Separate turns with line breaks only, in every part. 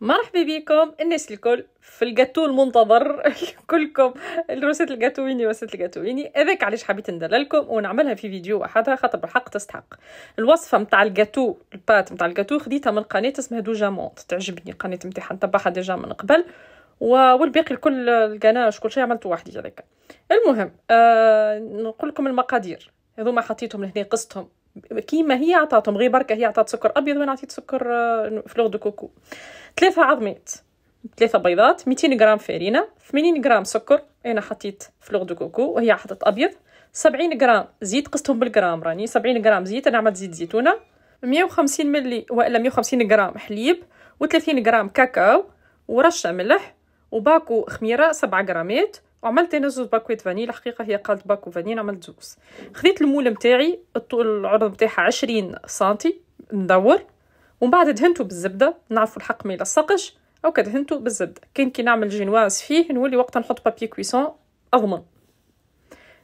مرحبا بكم الناس الكل في الجاتو المنتظر كلكم الروسيت الجاتويني وسيت الجاتويني هذاك علاش حبيت ندللكم ونعملها في فيديو وحدها خاطر بالحق تستحق الوصفه نتاع الجاتو البات نتاع الجاتو خديتها من قناه اسمها دو جامونت تعجبني قناه نتاعها نتبعها ديجا من قبل والباقي الكل القناه كل شيء عملته وحدي هذاك المهم آه نقول لكم المقادير هذوما حطيتهم لهنا قصتهم كيما هي عطاتهم غير بركه هي عطات سكر ابيض وانا عطيت سكر آه، فلور دو كوكو ثلاثه عظمات ثلاثه بيضات 200 غرام فرينه 80 غرام سكر انا حطيت فلور دو كوكو وهي حطت ابيض 70 غرام زيت قستهم بالغرام راني 70 غرام زيت انا عملت زيت زيتونه 150 ملي ولا 150 غرام حليب و30 غرام كاكاو ورشه ملح وباكو خميره 7 غرامات عملت انا زوز باكويت فانيلا الحقيقه هي قالت باكو فانيلا عملت زوز خذيت المول نتاعي الطول العرض نتاعها 20 سنتي ندور ومن بعد دهنته بالزبده نعرفوا الحق ما يلصقش او كدهنته بالزبده كان كي نعمل جينواز فيه نولي وقتها نحط بابي كويسون اضمن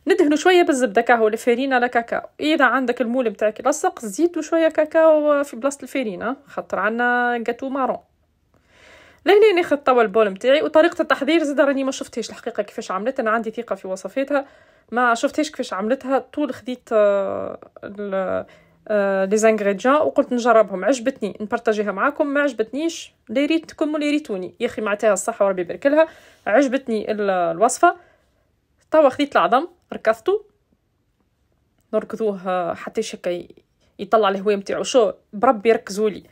ندهنوا شويه بالزبده كاهو الفارينه لا كاكاو اذا عندك المول نتاعك يلصق زيدوا شويه كاكاو في بلاصه الفارينه خاطر عندنا جاتو مارون لهنا ناخذ توا البول نتاعي وطريقه التحضير زاد راني ما شفتهاش الحقيقه كيفاش عملت انا عندي ثقه في وصفاتها ما شفتهاش كيفاش عملتها طول خديت آه، آه، لي زانغريديان وقلت نجربهم عجبتني نبارطاجيها معاكم ما عجبتنيش لي ريتكم ولي ريتوني يا اخي معتها الصحه وربي يبارك لها عجبتني الوصفه توا خديت العظم ركضته نركضوه آه، حتى شكي يطلع الهواء نتاعو شو بربي ركزولي لي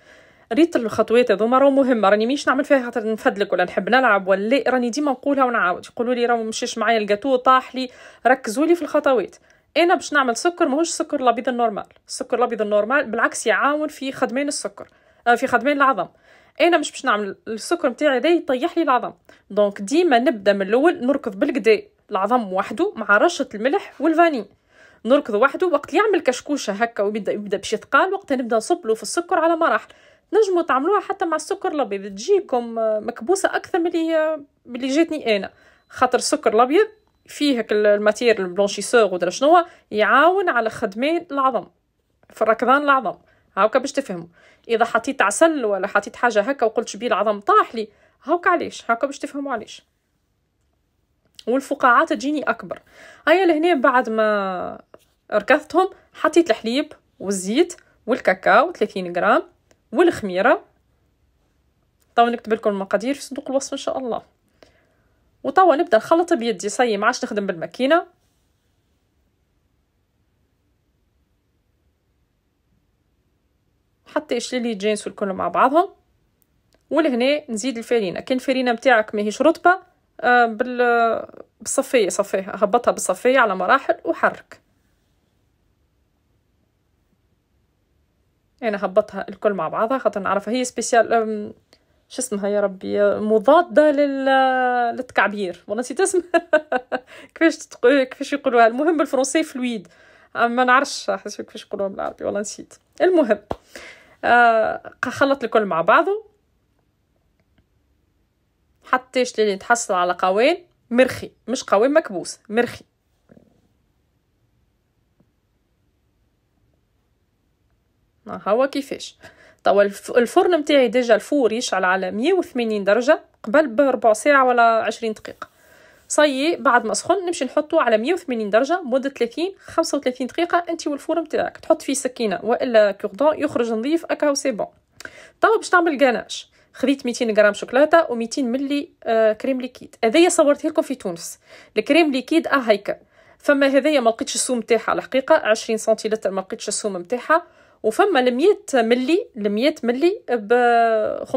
ريت الخطوات هذوما راهو مهمه راني مش نعمل فيها خاطر نفدلك ولا نحب نلعب ولا راني ديما نقولها ونعاود يقولوا لي راهو مشيش معايا الجاتو طاح لي ركزوا لي في الخطوات انا باش نعمل سكر ماهوش سكر الابيض النورمال السكر الابيض النورمال بالعكس يعاون في خدمان السكر آه، في خدمان العظم انا مش باش نعمل السكر نتاعي ده يطيح لي العظم دونك ديما نبدا من الاول نركض بالقدا العظم وحده مع رشه الملح والفاني نركض وحده وقت يعمل كشكوشه هكا ويبدا يبدا باش يتقال وقتها نبدا نصب له في السكر على مراحل نجموا تعملوها حتى مع السكر الابيض تجيكم آه، مكبوسه اكثر من اللي جاتني انا خاطر السكر الابيض فيه الماتير البلونشيسور ودرا شنو يعاون على خدمين العظم في الركضان العظم هاكا باش تفهموا اذا حطيت عسل ولا حطيت حاجه هكا وقلت شبي العظم طاح لي هاكا علاش هاكا باش تفهموا علاش والفقاعات تجيني اكبر هيا لهنا بعد ما ركضتهم حطيت الحليب والزيت والكاكاو 30 غرام والخميره طاو نكتب لكم المقادير في صندوق الوصف ان شاء الله وطاو نبدا نخلط بيدي صاي ما عادش نخدم بالماكينه حتى يشلي لي الجينس والكل مع بعضهم ولهنا نزيد الفرينه كان الفرينه نتاعك ماهيش رطبه آه، بال بالصفيه صفيها هبطها بالصفيه على مراحل وحرك يعني هبطها الكل مع بعضها خاطر نعرفها هي سبيسيال شو اسمها يا ربي مضادة لل... للتكعبير والله نسيت اسمها كيفاش تتق... كيفاش يقولوها المهم بالفرنسي فلويد ما نعرفش كيفاش يقولوها بالعربي والله نسيت المهم آه خلط الكل مع بعضه حتى لين تحصل على قوين مرخي مش قوين مكبوس مرخي اه، هو كيفاش توا طيب، الفرن متاعي ديجا الفور يشعل على 180 درجة قبل بربع ساعة ولا 20 دقيقة صي بعد ما سخن نمشي نحطو على 180 درجة مدة 30 35 دقيقة انت والفور متاعك تحط فيه سكينة والا كوردون يخرج نظيف اكاو سي بون توا طيب، باش تعمل جاناش خذيت 200 غرام شوكولاته و200 ملي آه كريم ليكيد هذايا صورته لكم في تونس الكريم ليكيد اه هيك فما هذايا ما لقيتش السوم تاعها الحقيقه 20 سنتيلتر ما لقيتش السوم تاعها وفما ال ملي ال ملي ب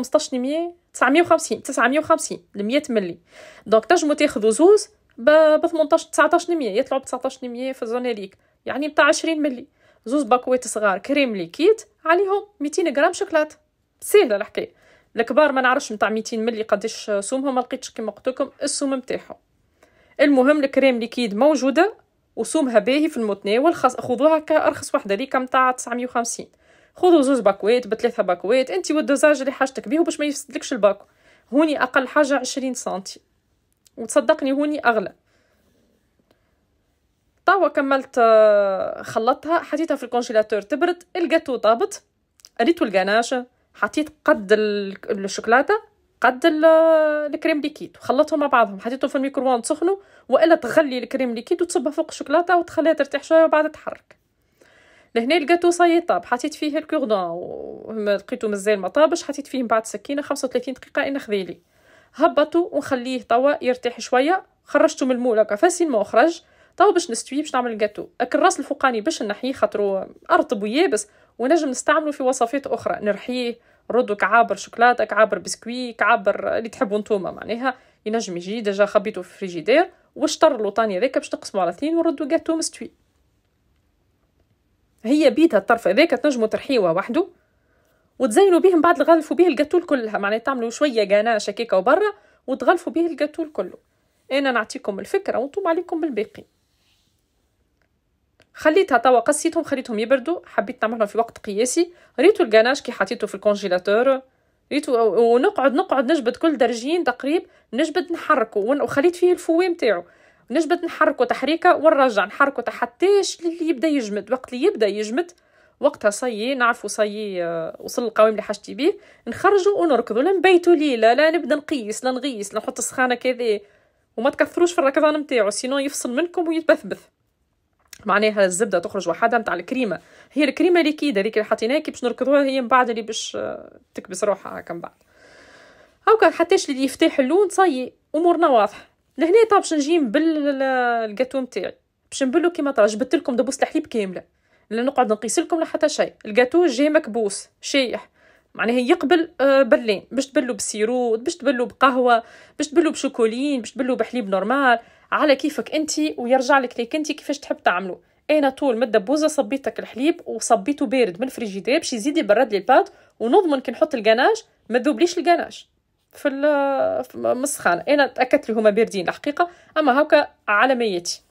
تسعمية 950 950 وخمسين 100 ملي دونك تنجمو تاخذو زوز ب 18 1900 يطلعو ب 1900 في الزونيريك يعني بتاع 20 ملي زوز باكويت صغار كريم ليكيد عليهم 200 غرام شوكولات سهله الحكايه الكبار ما نعرفش نتاع 200 ملي قداش سومهم ما لقيتش كيما قلت لكم السوم نتاعهم المهم الكريم ليكيد موجوده وصومها باهي في المتناول خاص خذوها كارخص وحده ليك متاع 950 خذوا زوز باكوات بثلاثه باكوات انت والدوزاج اللي حاجتك بيه باش ما يفسدلكش الباكو هوني اقل حاجه 20 سنتي وتصدقني هوني اغلى توا كملت آه، خلطتها حطيتها في الكونجيلاتور تبرد الجاتو طابت ريتو الجناشه حطيت قد الشوكولاته قد الكريم ليكيد وخلطهم مع بعضهم حطيتهم في الميكروويف سخنوا والا تغلي الكريم ليكيد وتصبها فوق الشوكولاته وتخليها ترتاح شويه وبعد تحرك لهنا الكاطو صاي طاب حطيت فيه الكوردون لقيتو مازال ما طابش حطيت فيه من بعد سكينه 35 دقيقه انا خذيلي هبطو ونخليه توا يرتاح شويه خرجته من المول هكا ما وخرج توا باش نستوي باش نعمل اكل الراس الفوقاني باش نحيه خاطرو ارطب ويابس ونجم نستعملو في وصفات اخرى نرحيه ردوك عابر شوكولاتك عابر بسكويك عابر اللي تحبوا نتوما معناها ينجم يجي ديجا خبيته في الفريجيدير واشطر لوطاني هذاك باش تقسمو على اثنين وردوا جاتو مستوي هي بيدها الطرف هذاك تنجمو ترحيوه وحده وتزينوا بيهم بعد تغلفوا به الجاتو كلها معناها تعملوا شويه جناش شكيكه وبرا وتغلفوا به الجاتو كله انا نعطيكم الفكره وانتم عليكم بالباقي خليتها توا قصيتهم خليتهم يبردوا حبيت نعملهم في وقت قياسي ريتو الجناش كي حطيته في الكونجيلاتور ريتو ونقعد نقعد نجبد كل درجين تقريب نجبد نحركه وخليت فيه الفوي نتاعو نجبد نحركه تحريكه ونرجع نحركه تحتاش اللي يبدا يجمد وقت اللي يبدا يجمد وقتها صي نعرفوا صي آه، وصل القوام اللي حاجتي بيه نخرجوا ونركضوا لا نبيتوا ليله لا نبدا نقيس لا نغيس لا نحط السخانه كذا وما تكثروش في الركضان نتاعو سينو يفصل منكم ويتبثبث معناها الزبده تخرج وحدها نتاع الكريمه هي الكريمه ليكيده هذيك اللي حطيناها كي باش نركضوها هي من بعد اللي باش آه، تكبس روحها هكا من بعد هاكا حتىش اللي يفتح اللون صاي امورنا واضحه لهنا طاب باش نجي نبل نتاعي باش نبلو كيما طرا جبت لكم دبوس الحليب كامله لا نقعد نقيس لكم لا حتى شيء الجاتو جاي مكبوس شايح معناها يقبل آه، برلين باش تبلو بسيروت باش تبلو بقهوه باش تبلو بشوكولين باش تبلو بحليب نورمال على كيفك انت ويرجع لك ليك انت كيفاش تحب تعملو انا طول مده بوزه صبيتك الحليب وصبيته بارد من الفريجيدير باش يزيد يبرد لي الباط ونضمن كي نحط الجناش ما تذوبليش الجناش في المسخان انا تاكدت لي هما باردين الحقيقه اما هكا على ميتي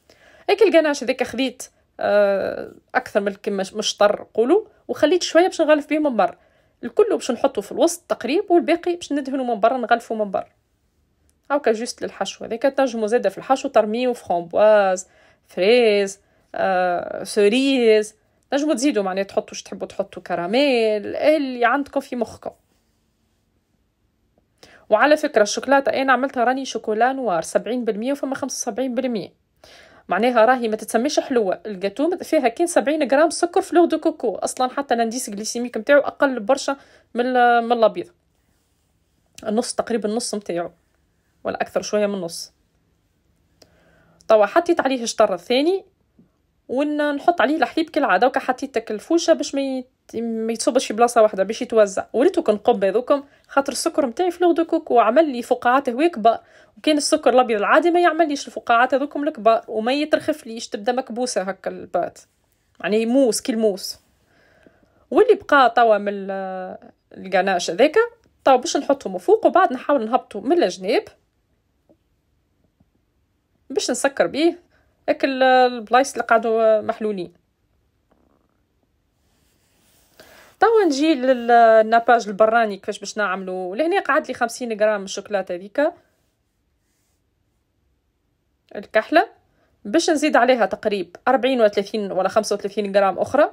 هيك الجناش هذاك خديت آه، اكثر من كما مشطر قولوا وخليت شويه باش نغلف بيه من برا الكل باش نحطه في الوسط تقريب والباقي باش ندهنه من برا نغلفه من برا او كجست للحشو هذاك تنجمو زاده في الحشو ترميو فرامبواز فريز آه، سوريز نجمو تزيدو معناها تحطو واش تحبو تحطو كراميل اللي عندكم في مخكم وعلى فكره الشوكولاته انا عملتها راني شوكولا نوار 70% وفما 75% معناها راهي ما تتسميش حلوه الجاتو فيها كاين 70 غرام سكر في دو كوكو اصلا حتى الانديس جليسيميك نتاعو اقل برشا من من الابيض النص تقريبا النص نتاعو ولا أكثر شوية من النص توا حطيت عليه الشطر الثاني ونحط عليه الحليب كالعاده وكا حطيت تك الفوشه باش ما ما يتصبش في بلاصه واحده باش يتوزع وريتو كنقب هذوكم خاطر السكر نتاعي في لوغ دو كوكو عمل لي فقاعات كبار وكان السكر الابيض العادي ما يعمليش الفقاعات هذوكم الكبار وما يترخف ليش تبدا مكبوسه هكا البات يعني موس كي الموس واللي بقى توا من القناش هذاك توا باش نحطهم فوق وبعد نحاول نهبطو من الجناب باش نسكر بيه اكل البلايص اللي قعدوا محلولين توا نجي للناباج البراني كيفاش باش نعملو لهنا قعد لي خمسين غرام الشوكولاته هذيك الكحله باش نزيد عليها تقريب 40 ولا 30 ولا 35 غرام اخرى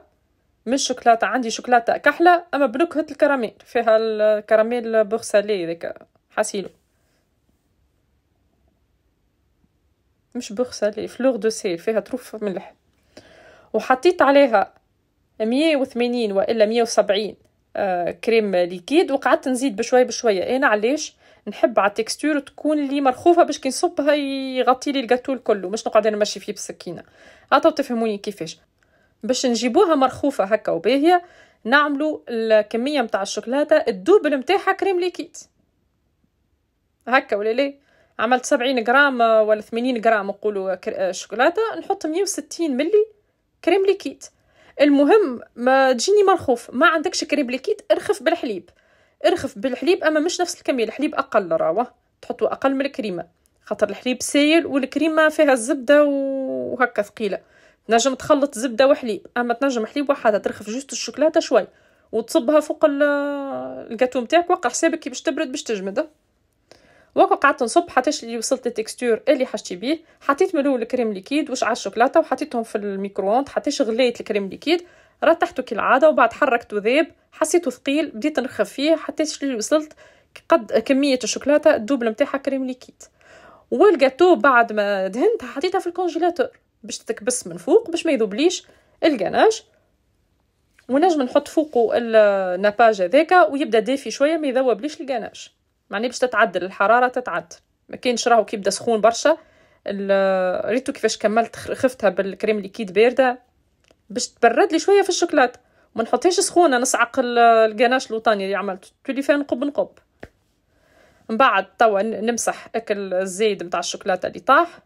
من الشوكولاته عندي شوكولاته كحله اما بنكهه الكراميل فيها الكراميل بوغسالي هذاك حاسيلو مش بوغسالي فلوغ دو سيل فيها طروف ملح وحطيت عليها مية وثمانين والا مية وسبعين آه، كريم ليكيد وقعدت نزيد بشوية بشوية أنا علاش نحب على التكستور تكون لي مرخوفة باش كي نصبها يغطي لي الجاتو الكل مش نقعد نمشي فيه بالسكينة عطاو تفهموني كيفاش باش نجيبوها مرخوفة هكا وباهية نعملو الكمية متاع الشوكولاتة الدوبل متاعها كريم ليكيد هكا ولا ليه عملت سبعين غرام آه، ولا ثمانين غرام نقولوا آه، آه، شوكولاته نحط مية وستين ملي كريم ليكيد المهم ما تجيني مرخوف ما عندكش كريم ليكيد ارخف بالحليب ارخف بالحليب اما مش نفس الكميه الحليب اقل راهو تحطو اقل من الكريمه خاطر الحليب سايل والكريمه فيها الزبده وهكا ثقيله تنجم تخلط زبده وحليب اما تنجم حليب وحدها ترخف جوست الشوكولاته شوي وتصبها فوق الجاتو نتاعك وقع حسابك كي باش تبرد باش تجمد وكو قعدت نصب حتىش اللي وصلت التكستور اللي حشتي بيه حطيت من الاول الكريم ليكيد وشعل الشوكولاته وحطيتهم في الميكرووند حتىش غليت الكريم ليكيد رتحته كالعاده وبعد حركته ذاب حسيته ثقيل بديت نخف فيه حتىش اللي وصلت قد كميه الشوكولاته الدوبل نتاعها كريم ليكيد والجاتو بعد ما دهنتها حطيتها في الكونجيلاتور باش تتكبس من فوق باش ما يذوبليش الجناش ونجم نحط فوقه النباج هذاك ويبدا دافي شويه ما يذوبليش الجناش معني باش تتعدل الحراره تتعدل ما كانش راهو كي بدا سخون برشا ريتو كيفاش كملت خفتها بالكريم ليكيد بارده باش تبرد لي شويه في الشوكولاتة ما نحطهاش سخونه نصعق القناش الوطني اللي عملته تولي فيها نقب نقب من بعد توا نمسح اكل الزيد نتاع الشوكولاته اللي طاح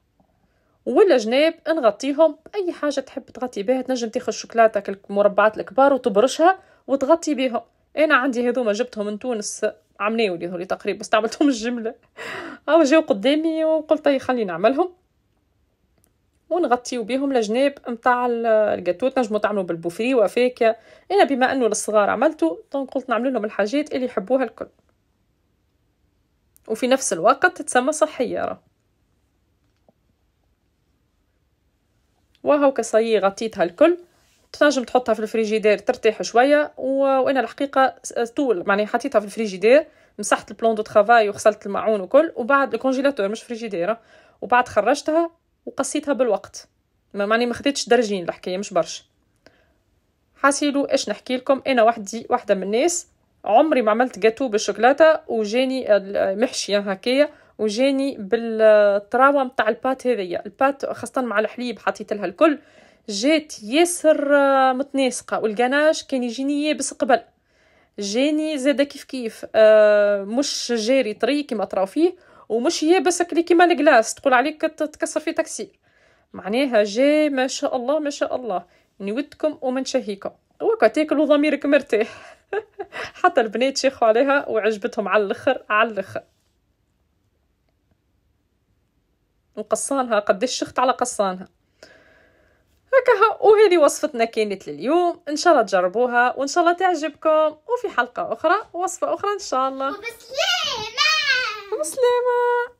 ولا جناب نغطيهم باي حاجه تحب تغطي بها تنجم تاخذ شوكولاته المربعات الكبار وتبرشها وتغطي بيهم انا عندي هذوما جبتهم من تونس عاملين ولي لي تقريبا استعملتهم الجمله او اه، جاو قدامي وقلت خليني نعملهم ونغطيو بهم لجناب نتاع الجاتو تنجمو تعملو بالبوفري وفاكا انا بما انه للصغار عملتو دونك قلت نعمل لهم الحاجات اللي يحبوها الكل وفي نفس الوقت تتسمى صحيه راه وهاو كصيغه غطيتها الكل تنجم تحطها في الفريجيدير ترتاح شويه و... وانا الحقيقه طول معناها حطيتها في الفريجيدير مسحت البلون دو ترافاي وغسلت المعون وكل وبعد الكونجيلاتور مش فريجيدير وبعد خرجتها وقصيتها بالوقت معناها معني ما خديتش درجين الحكايه مش برشا حاسيلو اش نحكي لكم انا وحدي واحده من الناس عمري ما عملت جاتو بالشوكولاته وجاني محشيه هكايا وجاني بالطراوه نتاع البات هذيا البات خاصه مع الحليب حطيت لها الكل جات ياسر آه، متناسقه والقناش كان يجيني يابس قبل جاني زادا كيف كيف آه مش جاري طري كيما تراو فيه ومش يابس كلي كيما الكلاس تقول عليك تكسر في تاكسي معناها جا ما شاء الله ما شاء الله نودكم ومنشهيكم وكا تاكل ضميرك مرتاح حتى البنات شيخوا عليها وعجبتهم على الاخر على الاخر وقصانها قداش شخت على قصانها هكا وهذه وصفتنا كانت لليوم ان شاء الله تجربوها وان شاء الله تعجبكم وفي حلقه اخرى وصفه اخرى ان شاء الله وبسلامه وسلامه